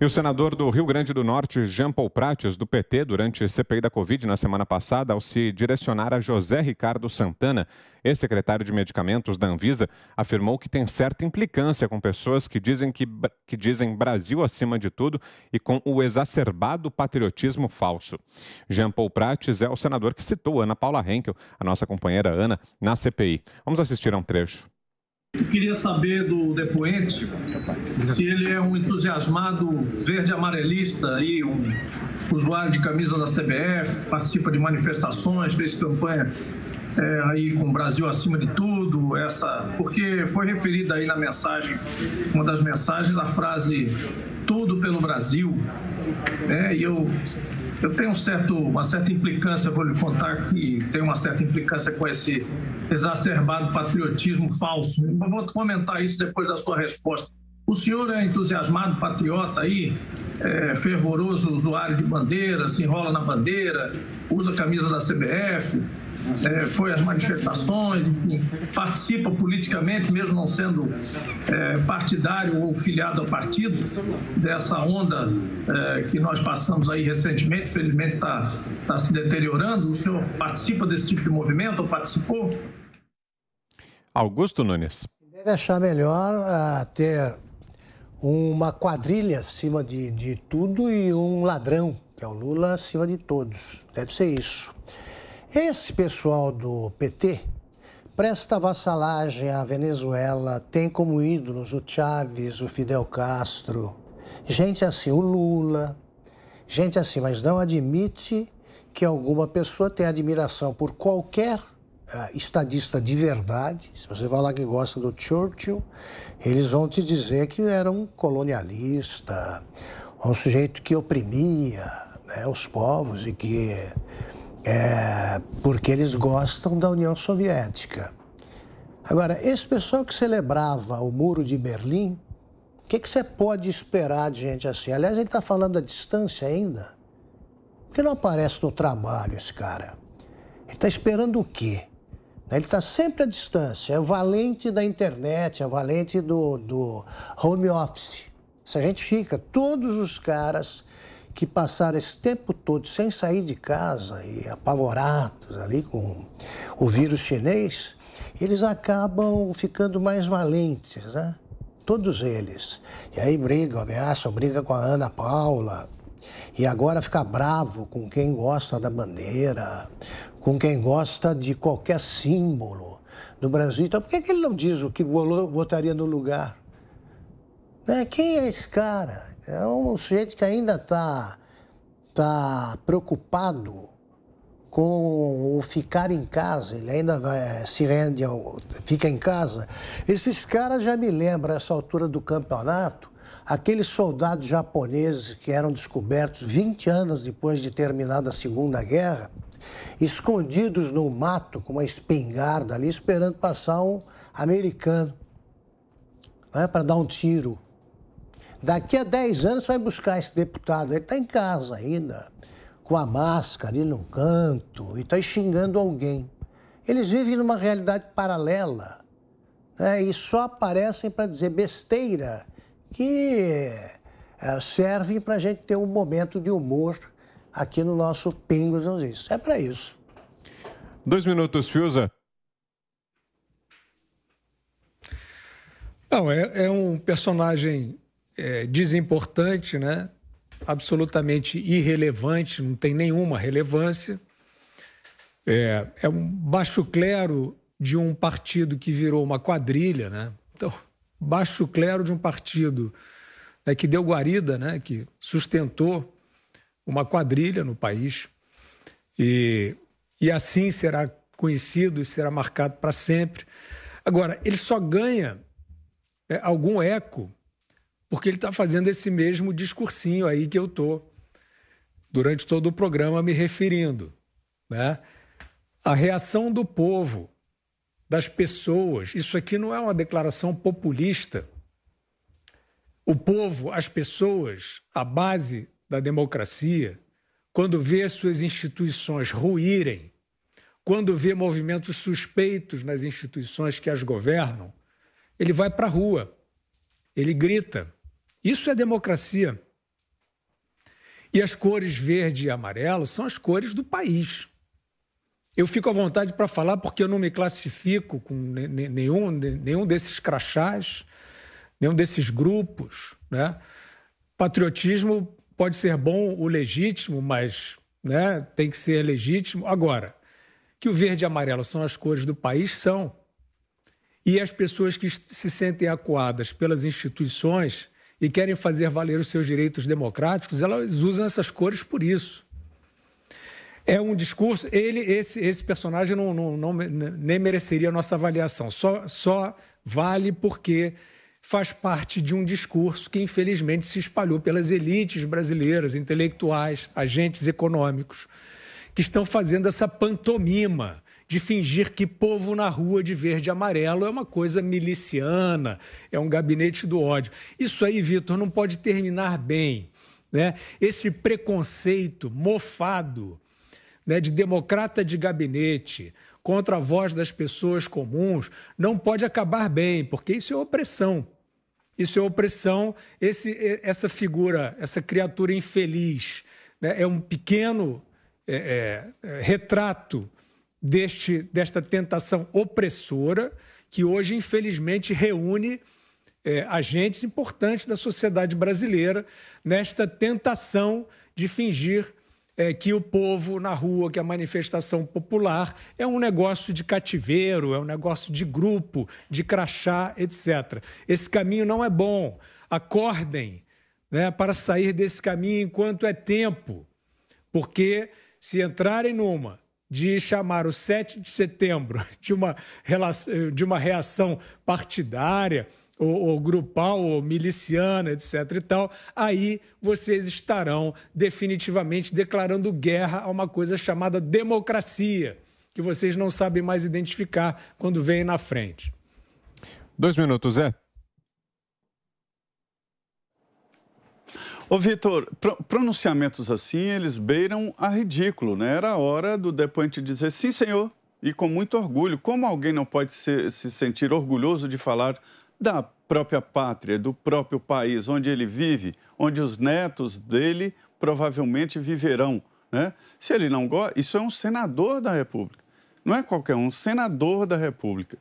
E o senador do Rio Grande do Norte, Jean Paul Prates, do PT, durante a CPI da Covid na semana passada, ao se direcionar a José Ricardo Santana, ex-secretário de Medicamentos da Anvisa, afirmou que tem certa implicância com pessoas que dizem, que, que dizem Brasil acima de tudo e com o exacerbado patriotismo falso. Jean Paul Prates é o senador que citou Ana Paula Henkel, a nossa companheira Ana, na CPI. Vamos assistir a um trecho. Eu queria saber do depoente se ele é um entusiasmado verde-amarelista e um usuário de camisa da CBF, participa de manifestações, fez campanha é, aí com o Brasil acima de tudo, essa porque foi referida aí na mensagem, uma das mensagens, a frase pelo Brasil. É, e eu, eu tenho um certo, uma certa implicância, vou lhe contar que tenho uma certa implicância com esse exacerbado patriotismo falso. Eu vou comentar isso depois da sua resposta. O senhor é entusiasmado, patriota aí, é, fervoroso usuário de bandeira, se enrola na bandeira, usa camisa da CBF, é, foi às manifestações, enfim, participa politicamente, mesmo não sendo é, partidário ou filiado ao partido, dessa onda é, que nós passamos aí recentemente, felizmente está tá se deteriorando. O senhor participa desse tipo de movimento ou participou? Augusto Nunes. Deve achar melhor uh, ter uma quadrilha acima de, de tudo e um ladrão, que é o Lula, acima de todos. Deve ser isso. Esse pessoal do PT presta vassalagem à Venezuela, tem como ídolos o Chávez, o Fidel Castro, gente assim, o Lula, gente assim, mas não admite que alguma pessoa tenha admiração por qualquer Uh, estadista de verdade, se você falar que gosta do Churchill, eles vão te dizer que era um colonialista, um sujeito que oprimia né, os povos e que é, porque eles gostam da União Soviética. Agora, esse pessoal que celebrava o Muro de Berlim, o que, que você pode esperar de gente assim? Aliás, ele está falando da distância ainda. Por que não aparece no trabalho esse cara? Ele está esperando o quê? Ele está sempre à distância. É o valente da internet, é o valente do, do home office. Se a gente fica, todos os caras que passaram esse tempo todo sem sair de casa e apavorados ali com o vírus chinês, eles acabam ficando mais valentes, né? Todos eles. E aí brigam, ameaçam, brigam com a Ana Paula. E agora fica bravo com quem gosta da bandeira, com quem gosta de qualquer símbolo do Brasil. Então, por que, que ele não diz o que botaria no lugar? É Quem é esse cara? É um sujeito que ainda está tá preocupado com o ficar em casa, ele ainda vai, se rende ao. fica em casa. Esses caras já me lembram, essa altura do campeonato, aqueles soldados japoneses que eram descobertos 20 anos depois de terminada a Segunda Guerra, escondidos no mato com uma espingarda ali, esperando passar um americano né, para dar um tiro. Daqui a 10 anos vai buscar esse deputado. Ele está em casa ainda, com a máscara ali num canto, e está xingando alguém. Eles vivem numa realidade paralela né? e só aparecem para dizer besteira que eh, servem para a gente ter um momento de humor aqui no nosso Pingos nos É para isso. Dois minutos, Fiuza. Não, é, é um personagem é, desimportante, né? absolutamente irrelevante, não tem nenhuma relevância. É, é um baixo clero de um partido que virou uma quadrilha, né? Então, baixo clero de um partido né, que deu guarida, né, que sustentou uma quadrilha no país. E, e assim será conhecido e será marcado para sempre. Agora, ele só ganha é, algum eco porque ele está fazendo esse mesmo discursinho aí que eu estou durante todo o programa me referindo. Né? A reação do povo, das pessoas, isso aqui não é uma declaração populista. O povo, as pessoas, a base da democracia, quando vê suas instituições ruírem, quando vê movimentos suspeitos nas instituições que as governam, ele vai para a rua, ele grita, isso é democracia. E as cores verde e amarelo são as cores do país. Eu fico à vontade para falar porque eu não me classifico com nenhum, nenhum desses crachás, nenhum desses grupos. Né? Patriotismo pode ser bom o legítimo, mas né, tem que ser legítimo. Agora, que o verde e amarelo são as cores do país, são. E as pessoas que se sentem acuadas pelas instituições e querem fazer valer os seus direitos democráticos, elas usam essas cores por isso. É um discurso. Ele, esse, esse personagem não, não, não nem mereceria a nossa avaliação. Só, só vale porque faz parte de um discurso que, infelizmente, se espalhou pelas elites brasileiras, intelectuais, agentes econômicos, que estão fazendo essa pantomima de fingir que povo na rua de verde e amarelo é uma coisa miliciana, é um gabinete do ódio. Isso aí, Vitor, não pode terminar bem. Né? Esse preconceito mofado né, de democrata de gabinete contra a voz das pessoas comuns não pode acabar bem, porque isso é opressão. Isso é opressão. Esse, essa figura, essa criatura infeliz, né, é um pequeno é, é, é retrato deste, desta tentação opressora que hoje, infelizmente, reúne é, agentes importantes da sociedade brasileira nesta tentação de fingir é, que o povo na rua, que a manifestação popular é um negócio de cativeiro, é um negócio de grupo, de crachá, etc. Esse caminho não é bom. Acordem né, para sair desse caminho enquanto é tempo, porque se entrarem numa de chamar o 7 de setembro de uma, relação, de uma reação partidária ou, ou grupal ou miliciana, etc. e tal, aí vocês estarão definitivamente declarando guerra a uma coisa chamada democracia, que vocês não sabem mais identificar quando vem na frente. Dois minutos, é? Ô, Vitor, pr pronunciamentos assim, eles beiram a ridículo, né? Era a hora do depoente dizer sim, senhor, e com muito orgulho. Como alguém não pode ser, se sentir orgulhoso de falar da própria pátria, do próprio país, onde ele vive, onde os netos dele provavelmente viverão, né? Se ele não gosta, isso é um senador da República. Não é qualquer um, senador da República.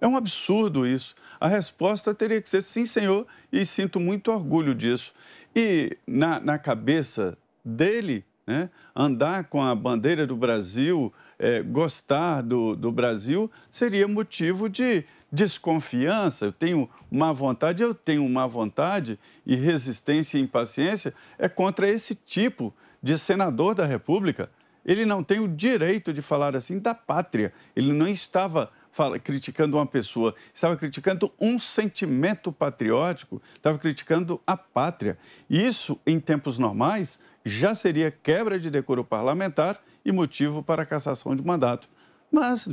É um absurdo isso. A resposta teria que ser sim, senhor, e sinto muito orgulho disso. E na, na cabeça dele, né, andar com a bandeira do Brasil, é, gostar do, do Brasil, seria motivo de desconfiança. Eu tenho má vontade, eu tenho má vontade e resistência e impaciência é contra esse tipo de senador da República. Ele não tem o direito de falar assim da pátria. Ele não estava fala, criticando uma pessoa, estava criticando um sentimento patriótico, estava criticando a pátria. Isso, em tempos normais, já seria quebra de decoro parlamentar e motivo para cassação de mandato. Mas